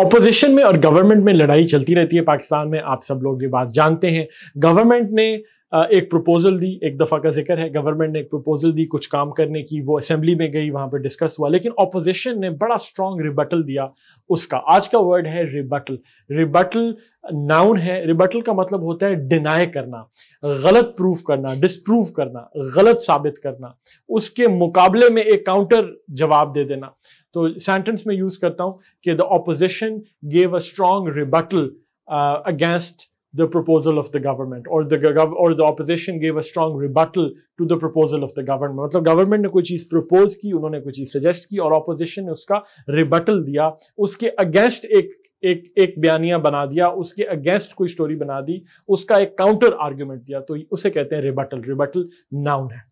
opposition में और government में लड़ाई चलती रहती है पाकिस्तान में आप सब लोग ये बात जानते हैं गवर्नमेंट ने एक प्रपोजल दी एक दफ़ा का जिक्र है गवर्नमेंट ने एक प्रपोजल दी कुछ काम करने की वो असेंबली में गई वहाँ पर डिस्कस हुआ लेकिन अपोजिशन ने बड़ा स्ट्रॉन्ग रिबटल दिया उसका आज का वर्ड है रिबटल रिबटल नाउन है रिबटल का मतलब होता है डिनाई करना गलत प्रूफ करना डिसप्रूव करना गलत साबित करना उसके मुकाबले में एक काउंटर जवाब दे देना तो सेंटेंस में यूज़ करता हूँ कि the opposition gave a strong rebuttal against the proposal of the government or the or the opposition gave a strong rebuttal to the proposal of the government मतलब गवर्नमेंट ने कोई चीज प्रपोज की उन्होंने कोई चीज सजेस्ट की और ऑपोजिशन ने उसका रिबटल दिया उसके अगेंस्ट एक एक एक बयानिया बना दिया उसके अगेंस्ट कोई स्टोरी बना दी उसका एक काउंटर आर्ग्यूमेंट दिया तो उसे कहते हैं रिबटल रिबटल नाउन है